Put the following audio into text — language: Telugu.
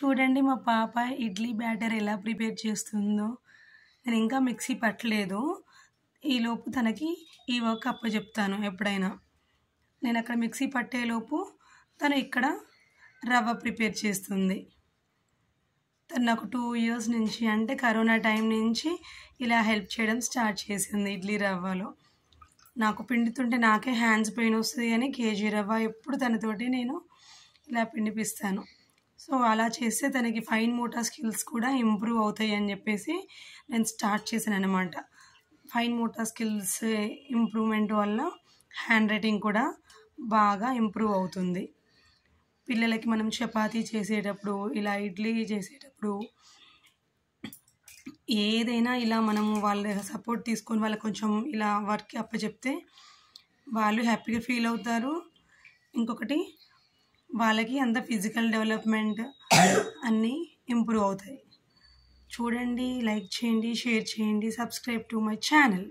చూడండి మా పాప ఇడ్లీ బ్యాటర్ ఎలా ప్రిపేర్ చేస్తుందో నేను ఇంకా మిక్సీ పట్టలేదు ఈలోపు తనకి ఈ వర్క్ అప్ప చెప్తాను ఎప్పుడైనా నేను అక్కడ మిక్సీ పట్టేలోపు తను ఇక్కడ రవ్వ ప్రిపేర్ చేస్తుంది తను నాకు టూ ఇయర్స్ నుంచి అంటే కరోనా టైం నుంచి ఇలా హెల్ప్ చేయడం స్టార్ట్ చేసింది ఇడ్లీ రవ్వలో నాకు పిండుతుంటే నాకే హ్యాండ్స్ పెయిన్ వస్తుంది అని కేజీ రవ్వ ఎప్పుడు తనతోటి నేను ఇలా పిండిపిస్తాను సో అలా చేస్తే తనకి ఫైన్ మోటార్ స్కిల్స్ కూడా ఇంప్రూవ్ అవుతాయి అని చెప్పేసి నేను స్టార్ట్ చేశాను అనమాట ఫైన్ మోటార్ స్కిల్స్ ఇంప్రూవ్మెంట్ వల్ల హ్యాండ్ రైటింగ్ కూడా బాగా ఇంప్రూవ్ అవుతుంది పిల్లలకి మనం చపాతి చేసేటప్పుడు ఇలా ఇడ్లీ చేసేటప్పుడు ఏదైనా ఇలా మనము వాళ్ళ సపోర్ట్ తీసుకొని వాళ్ళకి కొంచెం ఇలా వర్క్ అప్పచెప్తే వాళ్ళు హ్యాపీగా ఫీల్ అవుతారు ఇంకొకటి వాళ్ళకి అంత ఫిజికల్ డెవలప్మెంట్ అన్నీ ఇంప్రూవ్ అవుతాయి చూడండి లైక్ చేయండి షేర్ చేయండి సబ్స్క్రైబ్ టు మై ఛానల్